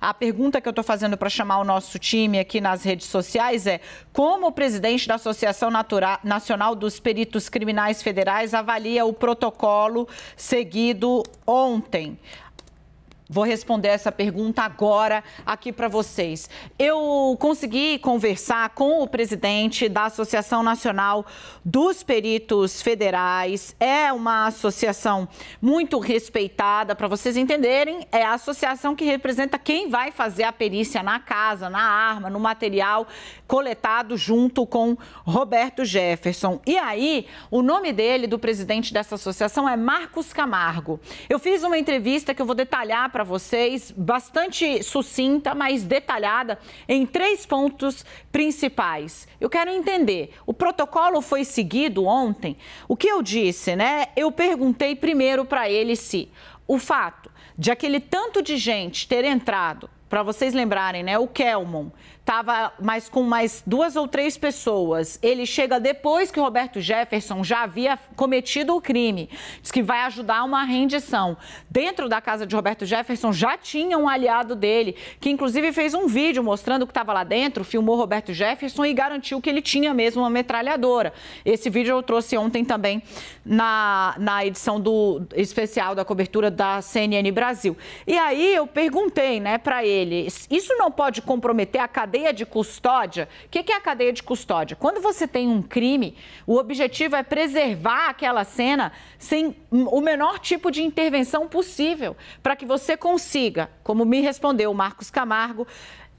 A pergunta que eu estou fazendo para chamar o nosso time aqui nas redes sociais é como o presidente da Associação Nacional dos Peritos Criminais Federais avalia o protocolo seguido ontem. Vou responder essa pergunta agora aqui para vocês. Eu consegui conversar com o presidente da Associação Nacional dos Peritos Federais. É uma associação muito respeitada, para vocês entenderem, é a associação que representa quem vai fazer a perícia na casa, na arma, no material coletado junto com Roberto Jefferson. E aí, o nome dele, do presidente dessa associação, é Marcos Camargo. Eu fiz uma entrevista que eu vou detalhar para para vocês, bastante sucinta, mas detalhada, em três pontos principais. Eu quero entender, o protocolo foi seguido ontem? O que eu disse, né? Eu perguntei primeiro para ele se o fato de aquele tanto de gente ter entrado para vocês lembrarem, né? O Kelmon estava mais com mais duas ou três pessoas. Ele chega depois que o Roberto Jefferson já havia cometido o crime. Diz que vai ajudar uma rendição. Dentro da casa de Roberto Jefferson já tinha um aliado dele, que inclusive fez um vídeo mostrando o que estava lá dentro, filmou Roberto Jefferson e garantiu que ele tinha mesmo uma metralhadora. Esse vídeo eu trouxe ontem também na, na edição do especial da cobertura da CNN Brasil. E aí eu perguntei, né, para ele dele. Isso não pode comprometer a cadeia de custódia. O que é a cadeia de custódia? Quando você tem um crime, o objetivo é preservar aquela cena sem o menor tipo de intervenção possível, para que você consiga, como me respondeu o Marcos Camargo,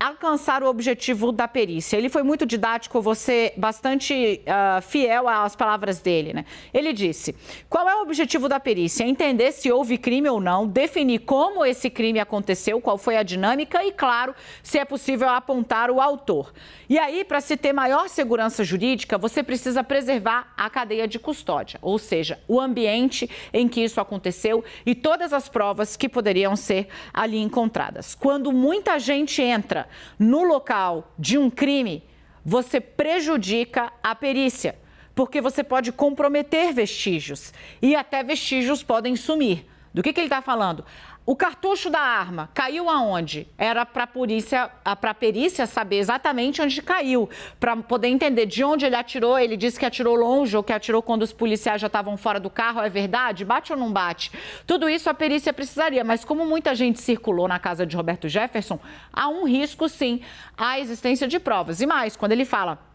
alcançar o objetivo da perícia. Ele foi muito didático, você bastante uh, fiel às palavras dele, né? Ele disse: qual é o objetivo da perícia? Entender se houve crime ou não, definir como esse crime aconteceu, qual foi a dinâmica e, claro, se é possível apontar o autor. E aí, para se ter maior segurança jurídica, você precisa preservar a cadeia de custódia, ou seja, o ambiente em que isso aconteceu e todas as provas que poderiam ser ali encontradas. Quando muita gente entra no local de um crime, você prejudica a perícia, porque você pode comprometer vestígios e até vestígios podem sumir. Do que, que ele está falando? O cartucho da arma caiu aonde? Era para polícia, para perícia saber exatamente onde caiu, para poder entender de onde ele atirou. Ele disse que atirou longe ou que atirou quando os policiais já estavam fora do carro. É verdade? Bate ou não bate? Tudo isso a perícia precisaria, mas como muita gente circulou na casa de Roberto Jefferson, há um risco sim à existência de provas. E mais, quando ele fala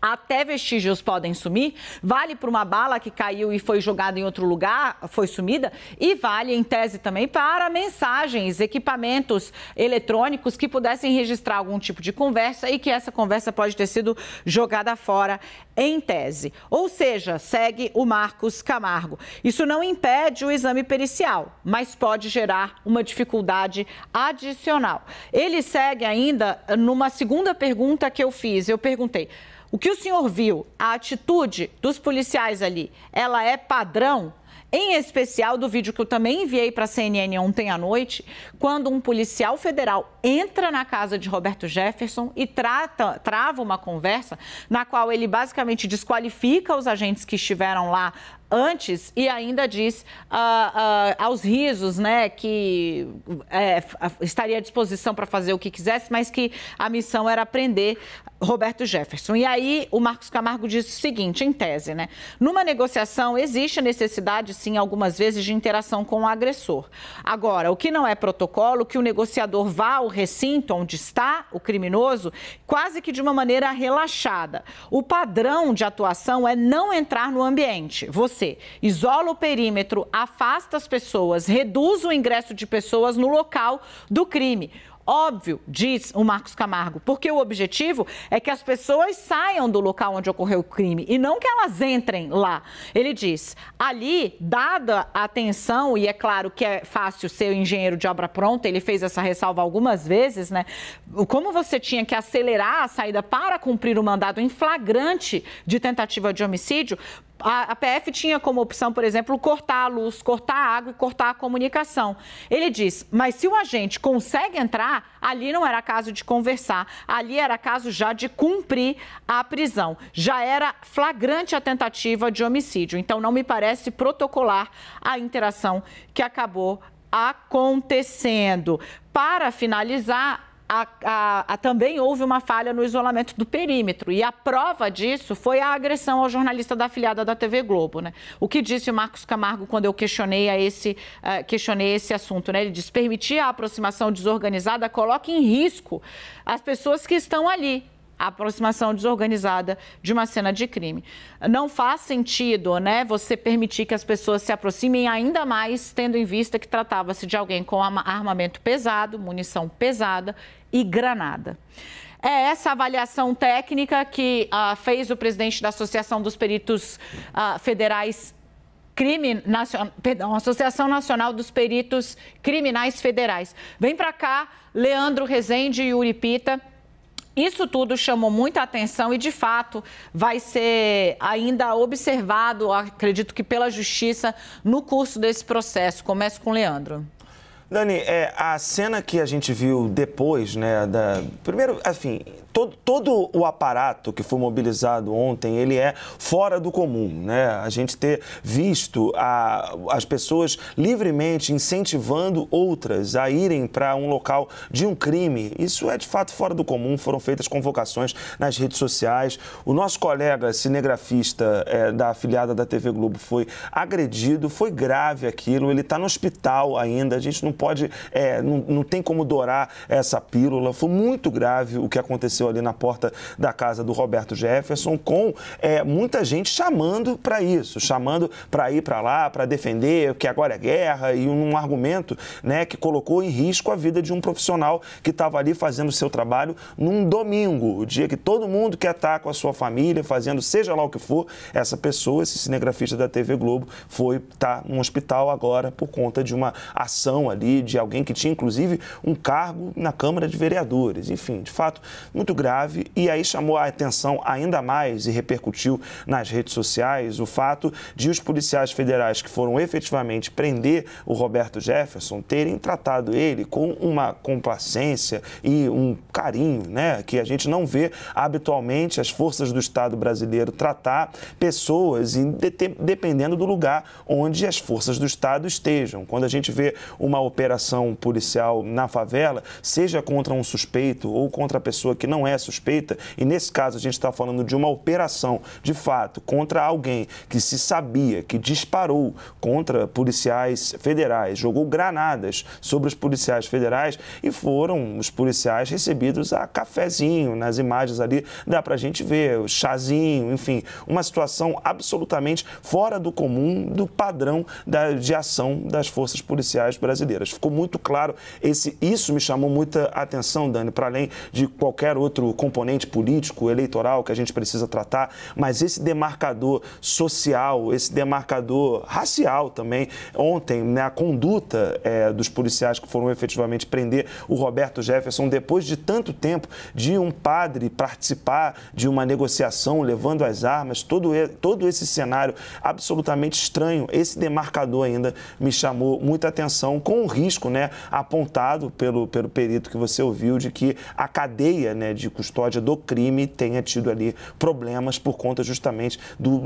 até vestígios podem sumir, vale para uma bala que caiu e foi jogada em outro lugar, foi sumida, e vale, em tese, também para mensagens, equipamentos eletrônicos que pudessem registrar algum tipo de conversa e que essa conversa pode ter sido jogada fora, em tese. Ou seja, segue o Marcos Camargo. Isso não impede o exame pericial, mas pode gerar uma dificuldade adicional. Ele segue ainda numa segunda pergunta que eu fiz. Eu perguntei. O que o senhor viu, a atitude dos policiais ali, ela é padrão? Em especial do vídeo que eu também enviei para a CNN ontem à noite, quando um policial federal entra na casa de Roberto Jefferson e trata, trava uma conversa na qual ele basicamente desqualifica os agentes que estiveram lá antes e ainda diz ah, ah, aos risos, né, que é, estaria à disposição para fazer o que quisesse, mas que a missão era prender Roberto Jefferson. E aí o Marcos Camargo diz o seguinte, em tese, né, numa negociação existe a necessidade, sim, algumas vezes de interação com o agressor. Agora, o que não é protocolo, que o negociador vá ao recinto onde está o criminoso, quase que de uma maneira relaxada. O padrão de atuação é não entrar no ambiente. Você isola o perímetro, afasta as pessoas, reduz o ingresso de pessoas no local do crime. Óbvio, diz o Marcos Camargo, porque o objetivo é que as pessoas saiam do local onde ocorreu o crime e não que elas entrem lá. Ele diz: ali, dada a atenção, e é claro que é fácil ser engenheiro de obra pronta, ele fez essa ressalva algumas vezes, né? Como você tinha que acelerar a saída para cumprir o mandado em flagrante de tentativa de homicídio, a, a PF tinha como opção, por exemplo, cortar a luz, cortar a água e cortar a comunicação. Ele diz, mas se o agente consegue entrar, ali não era caso de conversar, ali era caso já de cumprir a prisão. Já era flagrante a tentativa de homicídio. Então, não me parece protocolar a interação que acabou acontecendo. Para finalizar, a, a, a, também houve uma falha no isolamento do perímetro. E a prova disso foi a agressão ao jornalista da afiliada da TV Globo. Né? O que disse o Marcos Camargo quando eu questionei, a esse, uh, questionei esse assunto? Né? Ele diz: permitir a aproximação desorganizada coloca em risco as pessoas que estão ali a aproximação desorganizada de uma cena de crime. Não faz sentido, né, você permitir que as pessoas se aproximem ainda mais, tendo em vista que tratava-se de alguém com armamento pesado, munição pesada e granada. É essa avaliação técnica que ah, fez o presidente da Associação dos Peritos ah, Federais Crime Nacional, perdão, Associação Nacional dos Peritos Criminais Federais. Vem para cá, Leandro Rezende e Uripita. Isso tudo chamou muita atenção e, de fato, vai ser ainda observado, acredito que pela Justiça, no curso desse processo. Começo com o Leandro. Dani, é, a cena que a gente viu depois, né, da... Primeiro, enfim, assim, todo, todo o aparato que foi mobilizado ontem, ele é fora do comum, né? A gente ter visto a, as pessoas livremente incentivando outras a irem para um local de um crime, isso é de fato fora do comum, foram feitas convocações nas redes sociais. O nosso colega cinegrafista é, da afiliada da TV Globo foi agredido, foi grave aquilo, ele está no hospital ainda, a gente não pode, é, não, não, tem como dourar essa pílula. Foi muito grave o que aconteceu ali na porta da casa do Roberto Jefferson, com é, muita gente chamando para isso, chamando para ir para lá, para defender que agora é guerra e um argumento né, que colocou em risco a vida de um profissional que estava ali fazendo o seu trabalho num domingo, o dia que todo mundo quer estar tá com a sua família, fazendo seja lá o que for, essa pessoa, esse cinegrafista da TV Globo, foi estar tá no hospital agora por conta de uma ação ali ali de alguém que tinha, inclusive, um cargo na Câmara de Vereadores. Enfim, de fato, muito grave. E aí chamou a atenção ainda mais e repercutiu nas redes sociais o fato de os policiais federais que foram efetivamente prender o Roberto Jefferson terem tratado ele com uma complacência e um carinho, né, que a gente não vê habitualmente as forças do Estado brasileiro tratar pessoas dependendo do lugar onde as forças do Estado estejam. Quando a gente vê uma operação operação policial na favela, seja contra um suspeito ou contra a pessoa que não é suspeita, e nesse caso a gente está falando de uma operação de fato contra alguém que se sabia que disparou contra policiais federais, jogou granadas sobre os policiais federais e foram os policiais recebidos a cafezinho. Nas imagens ali dá para a gente ver chazinho, enfim, uma situação absolutamente fora do comum, do padrão da, de ação das forças policiais brasileiras ficou muito claro. Esse, isso me chamou muita atenção, Dani, para além de qualquer outro componente político, eleitoral que a gente precisa tratar, mas esse demarcador social, esse demarcador racial também. Ontem, né, a conduta é, dos policiais que foram efetivamente prender o Roberto Jefferson, depois de tanto tempo de um padre participar de uma negociação, levando as armas, todo, todo esse cenário absolutamente estranho, esse demarcador ainda me chamou muita atenção, com o risco risco né, apontado pelo, pelo perito que você ouviu de que a cadeia né, de custódia do crime tenha tido ali problemas por conta justamente do,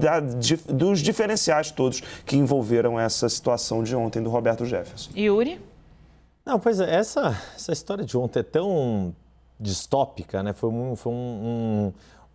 da, de, dos diferenciais todos que envolveram essa situação de ontem do Roberto Jefferson. Yuri? Não, pois é, essa, essa história de ontem é tão distópica, né? Foi um, foi um,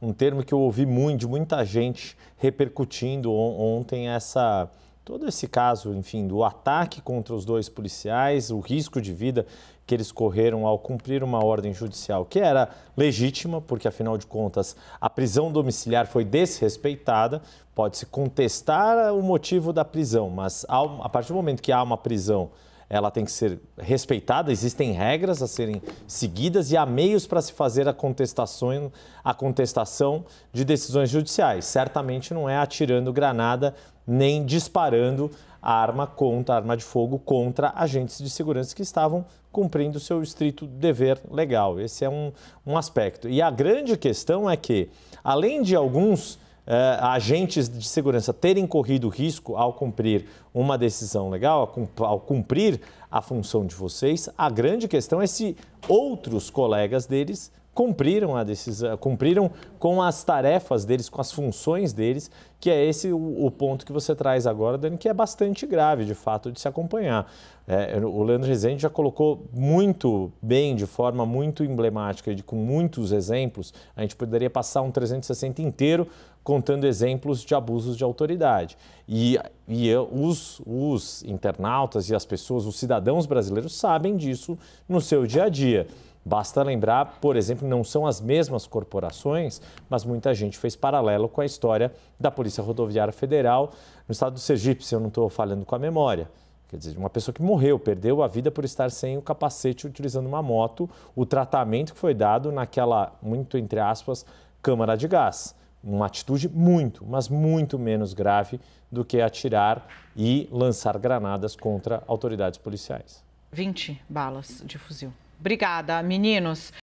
um, um termo que eu ouvi muito, de muita gente repercutindo on, ontem essa todo esse caso, enfim, do ataque contra os dois policiais, o risco de vida que eles correram ao cumprir uma ordem judicial que era legítima, porque afinal de contas a prisão domiciliar foi desrespeitada. Pode-se contestar o motivo da prisão, mas a partir do momento que há uma prisão, ela tem que ser respeitada, existem regras a serem seguidas e há meios para se fazer a contestação, a contestação de decisões judiciais. Certamente não é atirando granada nem disparando arma contra arma de fogo contra agentes de segurança que estavam cumprindo seu estrito dever legal. Esse é um, um aspecto. E a grande questão é que, além de alguns eh, agentes de segurança terem corrido risco ao cumprir uma decisão legal, ao cumprir a função de vocês, a grande questão é se outros colegas deles cumpriram a decisão, cumpriram com as tarefas deles, com as funções deles, que é esse o, o ponto que você traz agora, Dani, que é bastante grave, de fato, de se acompanhar. É, o Leandro Rezende já colocou muito bem, de forma muito emblemática, de, com muitos exemplos. A gente poderia passar um 360 inteiro contando exemplos de abusos de autoridade. E, e os, os internautas e as pessoas, os cidadãos brasileiros sabem disso no seu dia a dia. Basta lembrar, por exemplo, não são as mesmas corporações, mas muita gente fez paralelo com a história da Polícia Rodoviária Federal no estado do Sergipe, se eu não estou falhando com a memória. Quer dizer, uma pessoa que morreu, perdeu a vida por estar sem o capacete utilizando uma moto, o tratamento que foi dado naquela, muito entre aspas, câmara de gás. Uma atitude muito, mas muito menos grave do que atirar e lançar granadas contra autoridades policiais. 20 balas de fuzil. Obrigada, meninos.